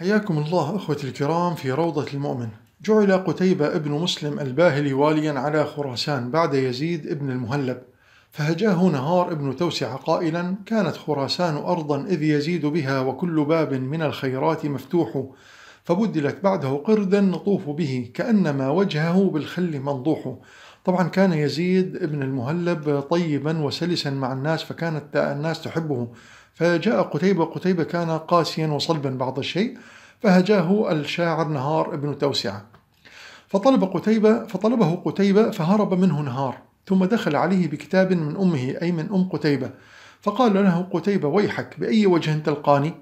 حياكم الله أخوتي الكرام في روضة المؤمن جعل قتيبة ابن مسلم الباهلي واليا على خراسان بعد يزيد ابن المهلب فهجاه نهار ابن توسع قائلا كانت خراسان أرضا إذ يزيد بها وكل باب من الخيرات مفتوح فبدلت بعده قردا نطوف به كأنما وجهه بالخل منضوح طبعا كان يزيد ابن المهلب طيبا وسلسا مع الناس فكانت الناس تحبه فجاء قتيبة قتيبة كان قاسيا وصلبا بعض الشيء فهجاه الشاعر نهار ابن توسعة فطلب قتيبة فطلبه قتيبة فهرب منه نهار ثم دخل عليه بكتاب من أمه أي من أم قتيبة فقال له قتيبة ويحك بأي وجه تلقاني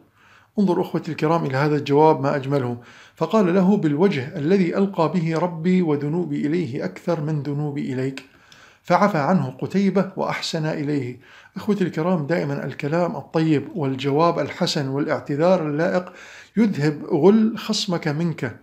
انظر أخوتي الكرام إلى هذا الجواب ما أجمله فقال له بالوجه الذي ألقى به ربي وذنوبي إليه أكثر من ذنوبي إليك فعفى عنه قتيبة وأحسن إليه أخوتي الكرام دائما الكلام الطيب والجواب الحسن والاعتذار اللائق يذهب غل خصمك منك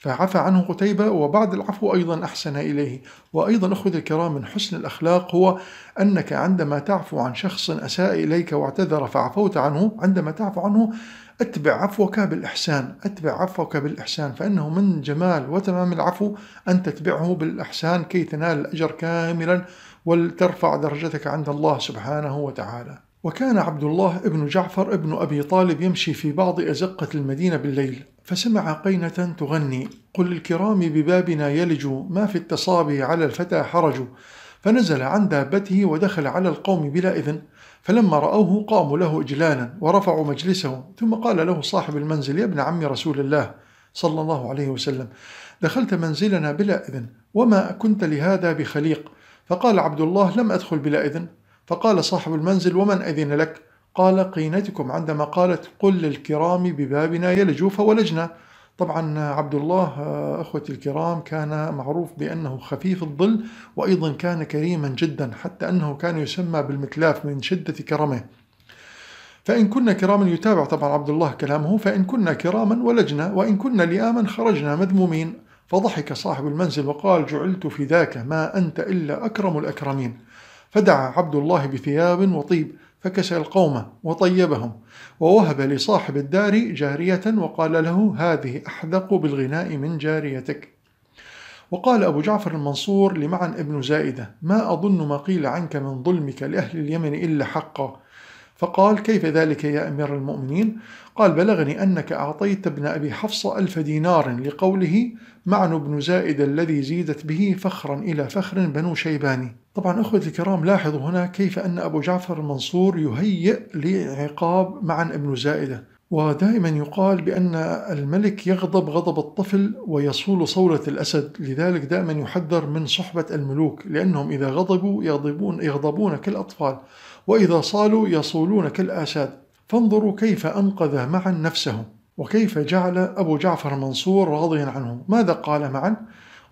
فعفى عنه قتيبة وبعد العفو أيضا أحسن إليه وأيضا أخذ الكرام من حسن الأخلاق هو أنك عندما تعفو عن شخص أساء إليك واعتذر فعفوت عنه عندما تعفو عنه أتبع عفوك بالإحسان أتبع عفوك بالإحسان فإنه من جمال وتمام العفو أن تتبعه بالإحسان كي تنال الأجر كاملا ولترفع درجتك عند الله سبحانه وتعالى وكان عبد الله ابن جعفر ابن أبي طالب يمشي في بعض أزقة المدينة بالليل فسمع قينة تغني قل الكرام ببابنا يلج ما في التصابي على الفتى حرج فنزل عن دابته ودخل على القوم بلا إذن فلما رأوه قاموا له إجلالا ورفعوا مجلسه ثم قال له صاحب المنزل يا ابن عم رسول الله صلى الله عليه وسلم دخلت منزلنا بلا إذن وما كنت لهذا بخليق فقال عبد الله لم أدخل بلا إذن فقال صاحب المنزل ومن أذن لك قال قينتكم عندما قالت قل للكرام ببابنا يلجوا فولجنا طبعا عبد الله آه، أخوتي الكرام كان معروف بأنه خفيف الظل وأيضا كان كريما جدا حتى أنه كان يسمى بالمكلاف من شدة كرمه فإن كنا كراما يتابع طبعا عبد الله كلامه فإن كنا كراما ولجنا وإن كنا لئاما خرجنا مذمومين فضحك صاحب المنزل وقال جعلت في ذاك ما أنت إلا أكرم الأكرمين فدعا عبد الله بثياب وطيب فكسى القوم وطيبهم ووهب لصاحب الدار جارية وقال له هذه أحدق بالغناء من جاريتك وقال أبو جعفر المنصور لمعن ابن زائدة ما أظن ما قيل عنك من ظلمك لأهل اليمن إلا حقا فقال كيف ذلك يا أمير المؤمنين قال بلغني أنك أعطيت ابن أبي حفص ألف دينار لقوله معن بن زائد الذي زيدت به فخرا إلى فخر بنو شيباني طبعا أخوتي الكرام لاحظوا هنا كيف أن أبو جعفر المنصور يهيئ لعقاب معا ابن زائدة ودائما يقال بأن الملك يغضب غضب الطفل ويصول صولة الأسد لذلك دائما يحذر من صحبة الملوك لأنهم إذا غضبوا يغضبون, يغضبون كالأطفال وإذا صالوا يصولون كالأساد فانظروا كيف أنقذ معا نفسه وكيف جعل أبو جعفر المنصور راضيا عنه ماذا قال معا؟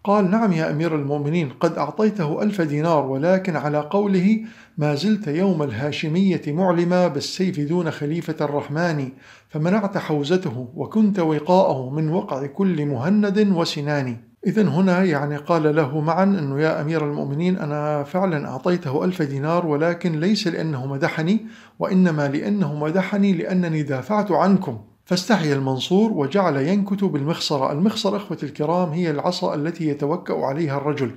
قال نعم يا أمير المؤمنين قد أعطيته ألف دينار ولكن على قوله ما زلت يوم الهاشمية معلما بالسيف دون خليفة الرحمن فمنعت حوزته وكنت وقاءه من وقع كل مهند وسنان إذا هنا يعني قال له معا أنه يا أمير المؤمنين أنا فعلا أعطيته ألف دينار ولكن ليس لأنه مدحني وإنما لأنه مدحني لأنني دافعت عنكم فاستحي المنصور وجعل ينكت بالمخصرة المخصرة إخوة الكرام هي العصا التي يتوكأ عليها الرجل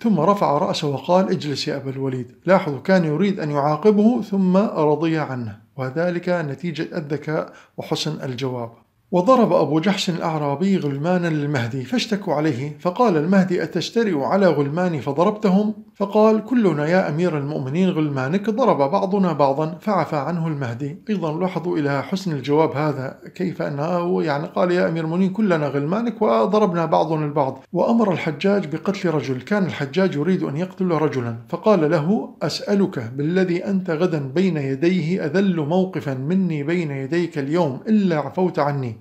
ثم رفع رأسه وقال اجلس يا أبا الوليد لاحظوا كان يريد أن يعاقبه ثم رضي عنه وذلك نتيجة الذكاء وحسن الجواب وضرب أبو جحش الأعرابي غلمانا للمهدي فاشتكوا عليه فقال المهدي أتشترئ على غلماني فضربتهم فقال كلنا يا أمير المؤمنين غلمانك ضرب بعضنا بعضا فعفى عنه المهدي أيضا لاحظوا إلى حسن الجواب هذا كيف أنه يعني قال يا أمير المؤمنين كلنا غلمانك وضربنا بعضنا البعض وأمر الحجاج بقتل رجل كان الحجاج يريد أن يقتل رجلا فقال له أسألك بالذي أنت غدا بين يديه أذل موقفا مني بين يديك اليوم إلا عفوت عني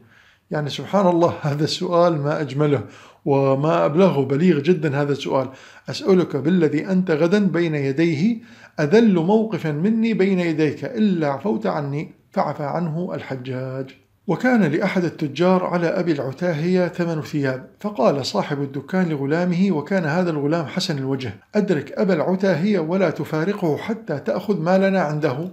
يعني سبحان الله هذا السؤال ما أجمله وما أبلغه بليغ جدا هذا السؤال أسألك بالذي أنت غدا بين يديه أذل موقفا مني بين يديك إلا عفوت عني فعفى عنه الحجاج وكان لأحد التجار على أبي العتاهية ثمن ثياب فقال صاحب الدكان لغلامه وكان هذا الغلام حسن الوجه أدرك أبا العتاهية ولا تفارقه حتى تأخذ مالنا عنده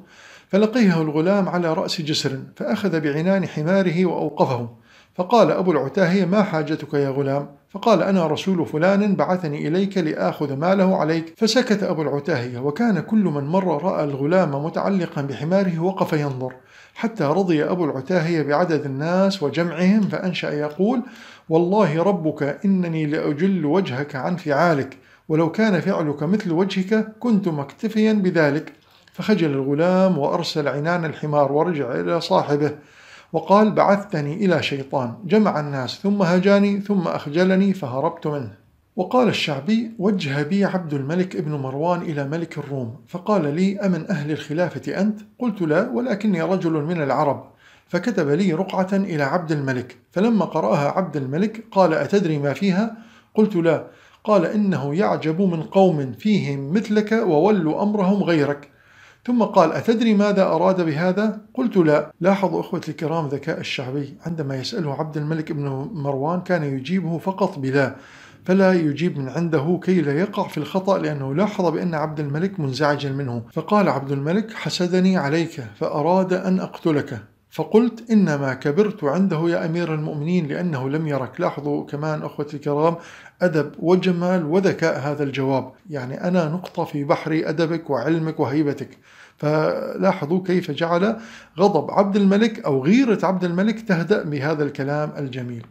فلقيه الغلام على رأس جسر فأخذ بعنان حماره وأوقفه فقال أبو العتاهية ما حاجتك يا غلام فقال أنا رسول فلان بعثني إليك لآخذ ماله عليك فسكت أبو العتاهية وكان كل من مر رأى الغلام متعلقا بحماره وقف ينظر حتى رضي أبو العتاهية بعدد الناس وجمعهم فأنشأ يقول والله ربك إنني لأجل وجهك عن فعالك ولو كان فعلك مثل وجهك كنت مكتفيا بذلك فخجل الغلام وأرسل عنان الحمار ورجع إلى صاحبه وقال بعثتني إلى شيطان جمع الناس ثم هجاني ثم أخجلني فهربت منه وقال الشعبي وجه بي عبد الملك ابن مروان إلى ملك الروم فقال لي أمن أهل الخلافة أنت؟ قلت لا ولكني رجل من العرب فكتب لي رقعة إلى عبد الملك فلما قرأها عبد الملك قال أتدري ما فيها؟ قلت لا قال إنه يعجب من قوم فيهم مثلك وولوا أمرهم غيرك ثم قال أتدري ماذا أراد بهذا؟ قلت لا لاحظوا إخوتي الكرام ذكاء الشعبي عندما يسأله عبد الملك بن مروان كان يجيبه فقط بلا فلا يجيب من عنده كي لا يقع في الخطأ لأنه لاحظ بأن عبد الملك منزعجا منه فقال عبد الملك حسدني عليك فأراد أن أقتلك فقلت إنما كبرت عنده يا أمير المؤمنين لأنه لم يرك لاحظوا كمان أخوتي الكرام أدب وجمال وذكاء هذا الجواب يعني أنا نقطة في بحر أدبك وعلمك وهيبتك فلاحظوا كيف جعل غضب عبد الملك أو غيرة عبد الملك تهدأ بهذا الكلام الجميل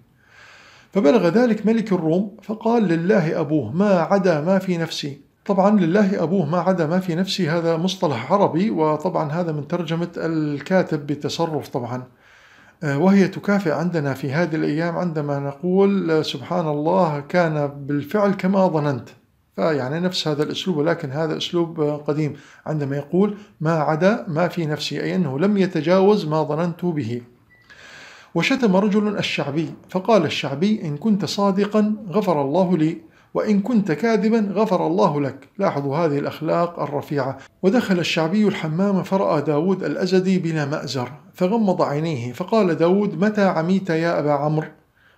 فبلغ ذلك ملك الروم فقال لله أبوه ما عدا ما في نفسي طبعا لله أبوه ما عدا ما في نفسي هذا مصطلح عربي وطبعا هذا من ترجمة الكاتب بتصرف طبعا آه، وهي تكافئ عندنا في هذه الأيام عندما نقول آه، سبحان الله كان بالفعل كما ظننت فيعني نفس هذا الأسلوب ولكن هذا أسلوب آه، قديم عندما يقول ما عدا ما في نفسي أي أنه لم يتجاوز ما ظننت به وشتم رجل الشعبي فقال الشعبي إن كنت صادقا غفر الله لي وإن كنت كاذبا غفر الله لك لاحظوا هذه الأخلاق الرفيعة ودخل الشعبي الحمام فرأى داود الأزدي بلا مأزر فغمض عينيه فقال داود متى عميت يا أبا عمرو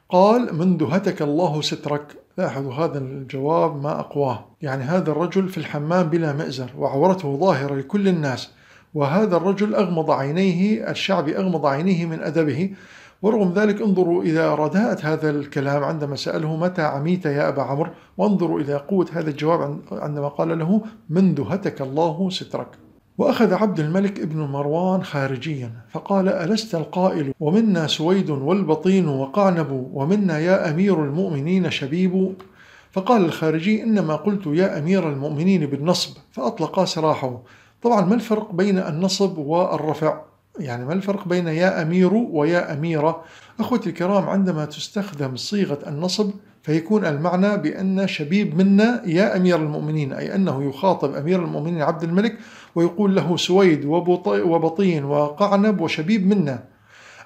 قال منذ هتك الله سترك لاحظوا هذا الجواب ما أقواه يعني هذا الرجل في الحمام بلا مأزر وعورته ظاهرة لكل الناس وهذا الرجل أغمض عينيه الشعبي أغمض عينيه من أدبه ورغم ذلك انظروا إلى رداءة هذا الكلام عندما سأله متى عميت يا أبا عمرو وانظروا إلى قوة هذا الجواب عندما قال له منذ هتك الله سترك وأخذ عبد الملك ابن مروان خارجيا فقال ألست القائل ومنا سويد والبطين وقعنب ومنا يا أمير المؤمنين شبيب فقال الخارجي إنما قلت يا أمير المؤمنين بالنصب فأطلقا سراحه طبعا ما الفرق بين النصب والرفع يعني ما الفرق بين يا أمير ويا أميرة؟ أخوتي الكرام عندما تستخدم صيغة النصب فيكون المعنى بأن شبيب منا يا أمير المؤمنين أي أنه يخاطب أمير المؤمنين عبد الملك ويقول له سويد وبطين وقعنب وشبيب منا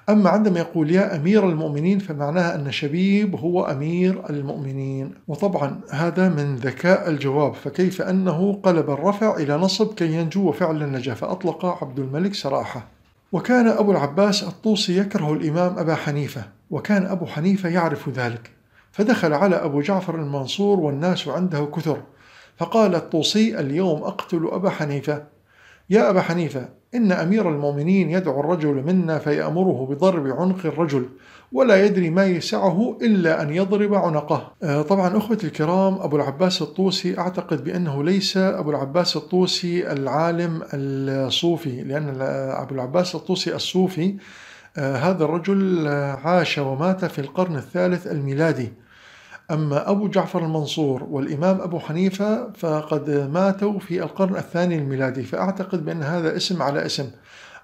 أما عندما يقول يا أمير المؤمنين فمعناها أن شبيب هو أمير المؤمنين وطبعا هذا من ذكاء الجواب فكيف أنه قلب الرفع إلى نصب كي ينجو فعل النجاة فأطلق عبد الملك سراحة وكان أبو العباس الطوسي يكره الإمام أبا حنيفة وكان أبو حنيفة يعرف ذلك فدخل على أبو جعفر المنصور والناس عنده كثر فقال الطوسي اليوم أقتل أبا حنيفة يا أبا حنيفة إن أمير المؤمنين يدعو الرجل منا فيأمره بضرب عنق الرجل ولا يدري ما يسعه إلا أن يضرب عنقه آه، طبعا أخوتي الكرام أبو العباس الطوسي أعتقد بأنه ليس أبو العباس الطوسي العالم الصوفي لأن أبو العباس الطوسي الصوفي آه، هذا الرجل آه، عاش ومات في القرن الثالث الميلادي أما أبو جعفر المنصور والإمام أبو حنيفة فقد ماتوا في القرن الثاني الميلادي فأعتقد بأن هذا اسم على اسم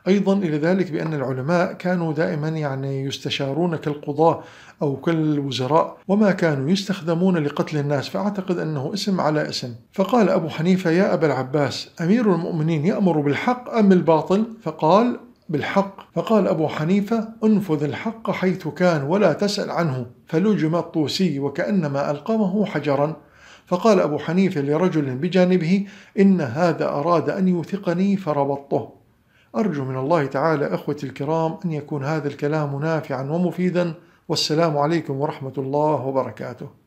أيضا إلى ذلك بأن العلماء كانوا دائما يعني يستشارون كالقضاة أو كالوزراء وما كانوا يستخدمون لقتل الناس فأعتقد أنه اسم على اسم فقال أبو حنيفة يا أبا العباس أمير المؤمنين يأمر بالحق أم الباطل فقال بالحق فقال أبو حنيفة انفذ الحق حيث كان ولا تسأل عنه فلجم الطوسي وكأنما ألقمه حجرا فقال أبو حنيفة لرجل بجانبه إن هذا أراد أن يوثقني فربطته أرجو من الله تعالى أخوتي الكرام أن يكون هذا الكلام نافعا ومفيدا والسلام عليكم ورحمة الله وبركاته